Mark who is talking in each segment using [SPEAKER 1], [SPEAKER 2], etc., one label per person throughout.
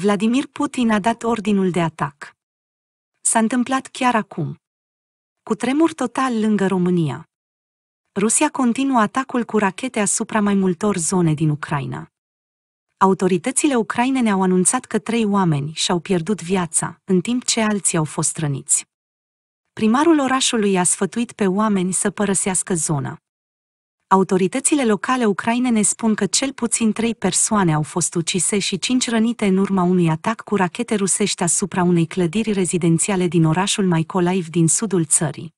[SPEAKER 1] Vladimir Putin a dat ordinul de atac. S-a întâmplat chiar acum. Cu tremur total lângă România. Rusia continuă atacul cu rachete asupra mai multor zone din Ucraina. Autoritățile ucrainene au anunțat că trei oameni și-au pierdut viața, în timp ce alții au fost răniți. Primarul orașului a sfătuit pe oameni să părăsească zona autoritățile locale ucraine ne spun că cel puțin trei persoane au fost ucise și cinci rănite în urma unui atac cu rachete rusești asupra unei clădiri rezidențiale din orașul Maikolaiv din sudul țării.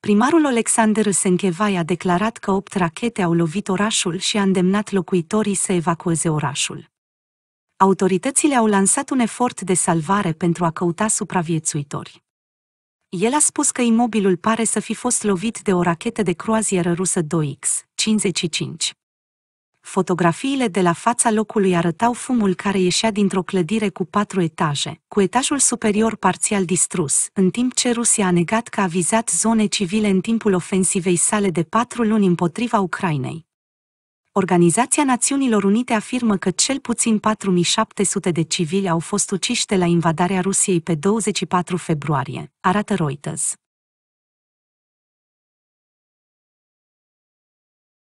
[SPEAKER 1] Primarul Alexander Senchevai a declarat că opt rachete au lovit orașul și a îndemnat locuitorii să evacueze orașul. Autoritățile au lansat un efort de salvare pentru a căuta supraviețuitori. El a spus că imobilul pare să fi fost lovit de o rachetă de croazieră rusă 2X-55. Fotografiile de la fața locului arătau fumul care ieșea dintr-o clădire cu patru etaje, cu etajul superior parțial distrus, în timp ce Rusia a negat că a vizat zone civile în timpul ofensivei sale de patru luni împotriva Ucrainei. Organizația Națiunilor Unite afirmă că cel puțin 4700 de civili au fost uciși de la invadarea Rusiei pe 24 februarie, arată Reuters.